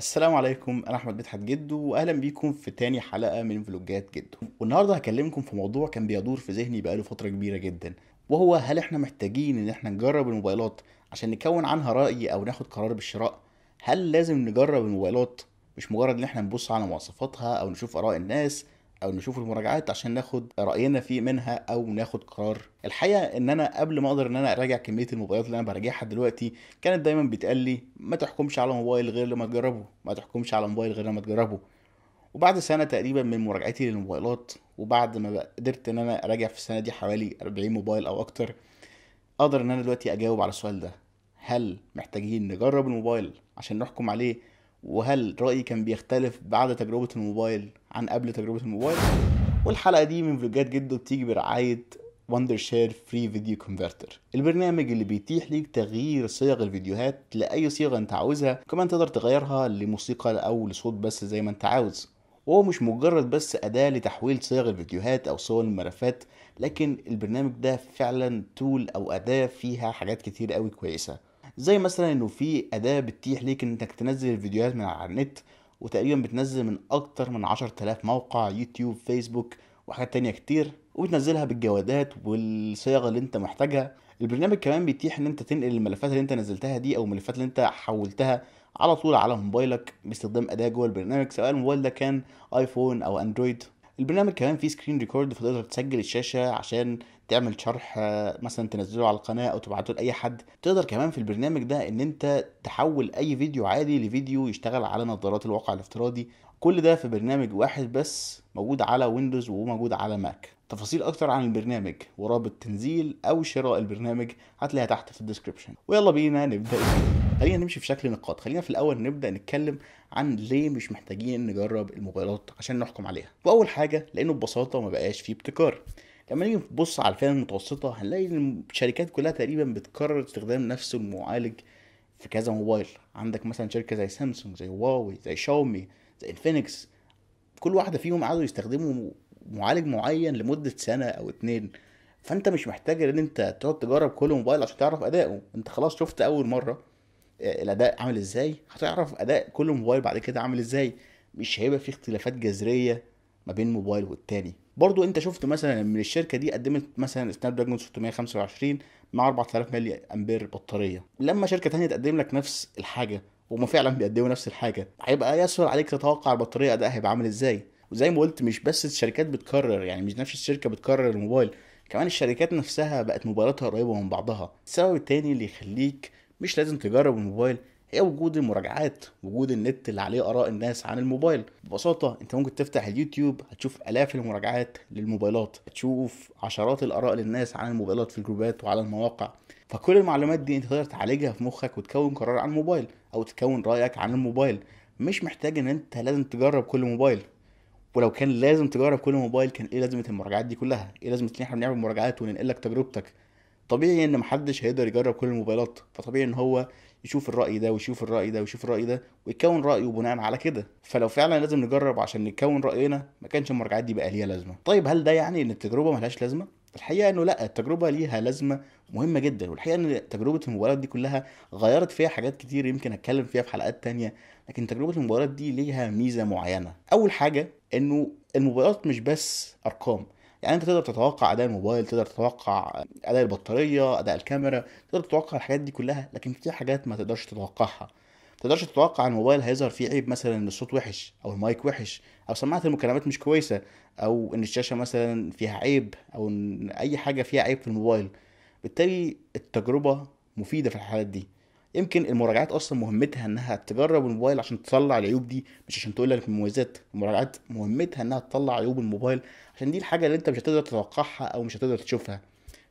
السلام عليكم انا احمد مدحت جدو واهلا بيكم في تاني حلقه من فلوجات جدو والنهارده هكلمكم في موضوع كان بيدور في ذهني بقاله فتره كبيره جدا وهو هل احنا محتاجين ان احنا نجرب الموبايلات عشان نكون عنها راي او ناخد قرار بالشراء هل لازم نجرب الموبايلات مش مجرد ان احنا نبص على مواصفاتها او نشوف اراء الناس او نشوف المراجعات عشان ناخد راينا في منها او ناخد قرار الحقيقه ان انا قبل ما اقدر ان انا اراجع كميه الموبايلات اللي انا براجعها دلوقتي كانت دايما بتقال لي ما تحكمش على موبايل غير لما تجربه ما تحكمش على موبايل غير لما تجربه وبعد سنه تقريبا من مراجعتي للموبايلات وبعد ما قدرت ان انا اراجع في السنه دي حوالي 40 موبايل او اكتر اقدر ان انا دلوقتي اجاوب على السؤال ده هل محتاجين نجرب الموبايل عشان نحكم عليه وهل رأيي كان بيختلف بعد تجربة الموبايل عن قبل تجربة الموبايل والحلقة دي من فيديوهات جدو بتيجي برعاية وندر شير فري فيديو كونفرتر البرنامج اللي بيتيح ليك تغيير صيغ الفيديوهات لأي صيغة انت عاوزها كمان تقدر تغيرها لموسيقى أو لصوت بس زي ما انت عاوز وهو مش مجرد بس أداة لتحويل صيغ الفيديوهات أو صور الملفات لكن البرنامج ده فعلا تول أو أداة فيها حاجات كتير قوي كويسة زي مثلا انه في اداه بتتيح ليك انك تنزل الفيديوهات من على النت وتقريبا بتنزل من اكتر من 10000 موقع يوتيوب فيسبوك وحاجات تانية كتير وبتنزلها بالجوادات والصيغه اللي انت محتاجها البرنامج كمان بيتيح ان انت تنقل الملفات اللي انت نزلتها دي او الملفات اللي انت حولتها على طول على موبايلك باستخدام اداه جوه البرنامج سواء الموبايل ده كان ايفون او اندرويد البرنامج كمان فيه سكرين ريكورد فتقدر تسجل الشاشه عشان تعمل شرح آه، مثلا تنزله على القناه او تبعته لاي حد تقدر كمان في البرنامج ده ان انت تحول اي فيديو عادي لفيديو يشتغل على نظارات الواقع الافتراضي كل ده في برنامج واحد بس موجود على ويندوز وموجود على ماك تفاصيل اكتر عن البرنامج ورابط تنزيل او شراء البرنامج هتلاقيها تحت في الديسكريبشن ويلا بينا نبدا الفيديو خلينا نمشي في شكل نقاط خلينا في الاول نبدا نتكلم عن ليه مش محتاجين نجرب الموبايلات عشان نحكم عليها واول حاجه لانه ببساطه ما بقاش فيه ابتكار لما نيجي نبص على الفئه المتوسطه هنلاقي ان الشركات كلها تقريبا بتكرر استخدام نفس المعالج في كذا موبايل عندك مثلا شركه زي سامسونج زي هواوي زي شاومي زي انفينكس كل واحده فيهم قعدوا يستخدموا معالج معين لمده سنه او اتنين فانت مش محتاج ان انت تقعد تجرب كل موبايل عشان تعرف اداؤه انت خلاص شفت اول مره الاداء عامل ازاي هتعرف اداء كل موبايل بعد كده عامل ازاي مش هيبقى في اختلافات جذريه ما بين موبايل والتاني برضو انت شفت مثلا من الشركه دي قدمت مثلا سناب دراجون 625 مع 4000 ملي امبير بطاريه لما شركه تانية تقدم لك نفس الحاجه وما فعلا بيقدموا نفس الحاجه هيبقى يسهل عليك تتوقع البطاريه اداء هيبقى عامل ازاي وزي ما قلت مش بس الشركات بتكرر يعني مش نفس الشركه بتكرر الموبايل كمان الشركات نفسها بقت موبايلاتها قريبه من بعضها السبب التاني اللي يخليك مش لازم تجرب الموبايل هي وجود المراجعات وجود النت اللي عليه اراء الناس عن الموبايل ببساطه انت ممكن تفتح اليوتيوب هتشوف الاف المراجعات للموبايلات هتشوف عشرات الاراء للناس عن الموبايلات في الجروبات وعلى المواقع فكل المعلومات دي انت تقدر تعالجها في مخك وتكون قرار عن الموبايل او تكون رايك عن الموبايل مش محتاج ان انت لازم تجرب كل موبايل ولو كان لازم تجرب كل موبايل كان ايه لازمه المراجعات دي كلها ايه لازمه ان احنا بنعمل مراجعات وننقل لك تجربتك طبيعي ان محدش هيقدر يجرب كل الموبايلات فطبيعي ان هو يشوف الرأي ده ويشوف الرأي ده ويشوف الرأي ده ويكون رأيه بناء على كده فلو فعلا لازم نجرب عشان نكون رأينا ما كانش المراجعات دي بقى ليها لازمة طيب هل ده يعني ان التجربة ملهاش لازمة الحقيقه انه لا التجربه ليها لازمه مهمه جدا والحقيقه ان تجربه المباريات دي كلها غيرت فيها حاجات كتير يمكن اتكلم فيها في حلقات تانية لكن تجربه المباريات دي ليها ميزه معينه اول حاجه انه المباريات مش بس ارقام يعني انت تقدر تتوقع اداء الموبايل تقدر تتوقع اداء البطاريه اداء الكاميرا تقدر تتوقع الحاجات دي كلها لكن في حاجات ما تقدرش تتوقعها تقدرش تتوقع الموبايل هيظهر فيه عيب مثلا ان الصوت وحش او المايك وحش او سماعه المكالمات مش كويسه او ان الشاشه مثلا فيها عيب او ان اي حاجه فيها عيب في الموبايل بالتالي التجربه مفيده في الحالات دي يمكن المراجعات اصلا مهمتها انها تجرب الموبايل عشان تطلع العيوب دي مش عشان تقول لك المميزات المراجعات مهمتها انها تطلع عيوب الموبايل عشان دي الحاجه اللي انت مش هتقدر تتوقعها او مش هتقدر تشوفها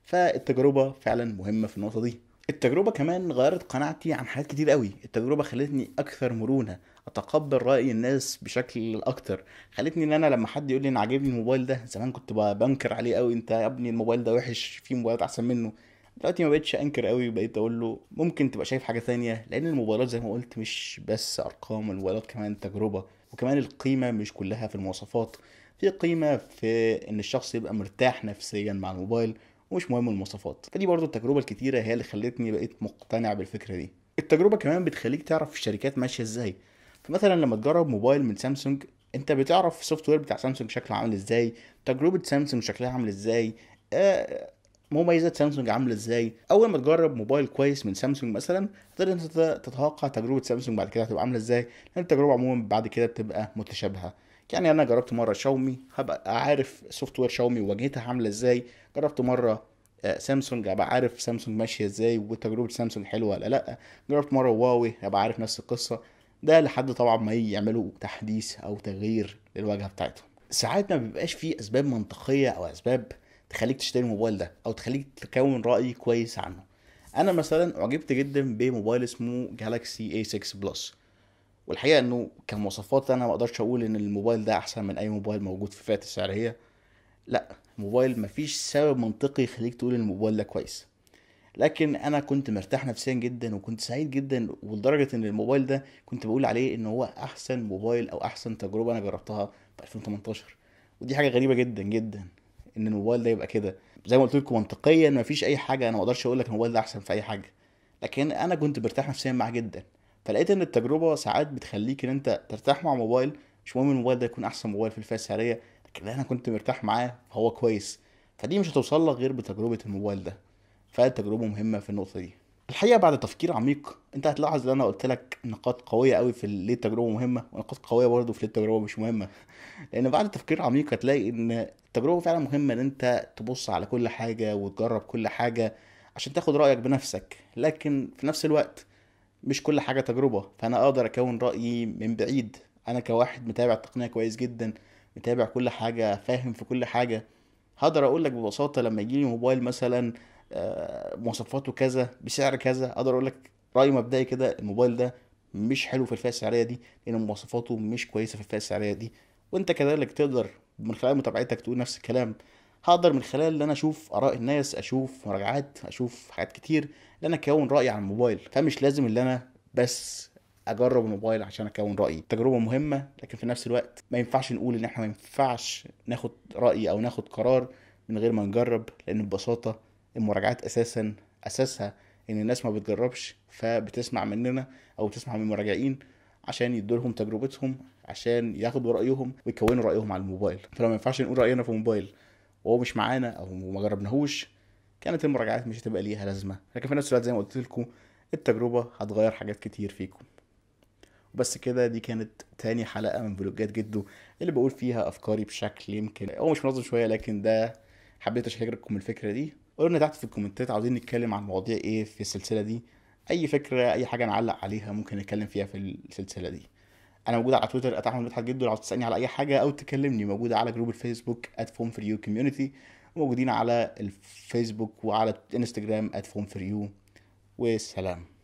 فالتجربه فعلا مهمه في النقطه دي التجربة كمان غيرت قناعتي عن حاجات كتير قوي التجربة خلتني أكثر مرونة أتقبل رأي الناس بشكل أكتر خلتني إن أنا لما حد يقول لي أنا عاجبني الموبايل ده زمان كنت بنكر عليه قوي أنت يا ابني الموبايل ده وحش في موبايلات أحسن منه دلوقتي ما بقتش انكر قوي بقيت اقول له ممكن تبقى شايف حاجه ثانيه لان المباراه زي ما قلت مش بس ارقام المباراه كمان تجربه وكمان القيمه مش كلها في المواصفات في قيمه في ان الشخص يبقى مرتاح نفسيا مع الموبايل ومش مهم المواصفات فدي برضو التجربه الكتيره هي اللي خلتني بقيت مقتنع بالفكره دي التجربه كمان بتخليك تعرف الشركات ماشيه ازاي فمثلا لما تجرب موبايل من سامسونج انت بتعرف السوفت وير بتاع سامسونج شكله عامل ازاي تجربه سامسونج شكلها عامل ازاي آه مميزات سامسونج عامله ازاي اول ما تجرب موبايل كويس من سامسونج مثلا تقدر انت تتوقع تجربه سامسونج بعد كده هتبقى عامله ازاي لان التجربه عموما بعد كده بتبقى متشابهه يعني انا جربت مره شاومي هبقى عارف سوفت وير شاومي وواجهتها عامله ازاي جربت مره آه، سامسونج ابقى عارف سامسونج ماشيه ازاي وتجربه سامسونج حلوه ولا لا جربت مره هواوي ابقى عارف نفس القصه ده لحد طبعا ما يعملوا تحديث او تغيير للواجهه بتاعتهم ساعات ما بيبقاش فيه اسباب منطقيه او اسباب تخليك تشتري الموبايل ده او تخليك تكون راي كويس عنه انا مثلا اعجبت جدا بموبايل اسمه جالاكسي A6 بلس والحقيقه انه كمواصفات انا ما اقدرش اقول ان الموبايل ده احسن من اي موبايل موجود في فئه السعريه لا موبايل مفيش سبب منطقي يخليك تقول ان الموبايل ده كويس لكن انا كنت مرتاح نفسيا جدا وكنت سعيد جدا ولدرجه ان الموبايل ده كنت بقول عليه ان هو احسن موبايل او احسن تجربه انا جربتها في 2018 ودي حاجه غريبه جدا جدا ان الموبايل ده يبقى كده زي ما قلت لكم منطقيا مفيش اي حاجه انا ما اقدرش اقول لك الموبايل ده احسن في اي حاجه لكن انا كنت برتاح نفسيا معاه جدا فلقيت ان التجربه ساعات بتخليك ان انت ترتاح مع موبايل مش مهم الموبايل ده يكون احسن موبايل في الفئه السعريه لكن انا كنت مرتاح معاه فهو كويس فدي مش هتوصل لك غير بتجربه الموبايل ده فالتجربه مهمه في النقطه دي الحقيقه بعد تفكير عميق انت هتلاحظ ان انا قلت لك نقاط قويه قوي في ليه التجربه مهمه ونقاط قويه برضه في ليه التجربه مش مهمه لان بعد تفكير عميق هتلاقي ان التجربه فعلا مهمه ان انت تبص على كل حاجه وتجرب كل حاجه عشان تاخد رايك بنفسك لكن في نفس الوقت مش كل حاجه تجربه فانا اقدر اكون رايي من بعيد انا كواحد متابع التقنيه كويس جدا متابع كل حاجه فاهم في كل حاجه هقدر اقول لك ببساطه لما يجيني موبايل مثلا آه، مواصفاته كذا بسعر كذا اقدر اقول لك راي مبدئي كده الموبايل ده مش حلو في الفئه السعريه دي لان مواصفاته مش كويسه في الفئه السعريه دي وانت كذلك تقدر من خلال متابعتك تقول نفس الكلام هقدر من خلال ان انا اشوف اراء الناس اشوف مراجعات اشوف حاجات كتير ان انا اكون رايي عن الموبايل فمش لازم ان انا بس اجرب الموبايل عشان اكون رايي تجربه مهمه لكن في نفس الوقت ما ينفعش نقول ان احنا ما ينفعش ناخد راي او ناخد قرار من غير ما نجرب لان ببساطه المراجعات اساسا اساسها ان الناس ما بتجربش فبتسمع مننا او بتسمع من المراجعين عشان يدوا لهم تجربتهم عشان ياخدوا رايهم ويكونوا رايهم على الموبايل فلو ما ينفعش نقول راينا في موبايل وهو مش معانا او ما جربناهوش كانت المراجعات مش هتبقى ليها لازمه لكن في نفس الوقت زي ما قلت لكم التجربه هتغير حاجات كتير فيكم وبس كده دي كانت تاني حلقه من فلوجات جدو اللي بقول فيها افكاري بشكل يمكن هو مش منظم شويه لكن ده حبيت اشارككم الفكره دي قولوا لنا تحت في الكومنتات عاوزين نتكلم عن مواضيع ايه في السلسله دي اي فكره اي حاجه نعلق عليها ممكن نتكلم فيها في السلسله دي انا موجود على تويتر ات مدحت جدو لو عاوز تسالني على اي حاجه او تكلمني موجود على جروب الفيسبوك ات فوم فور يو كوميونتي موجودين على الفيسبوك وعلى الانستجرام ات فوم فور يو والسلام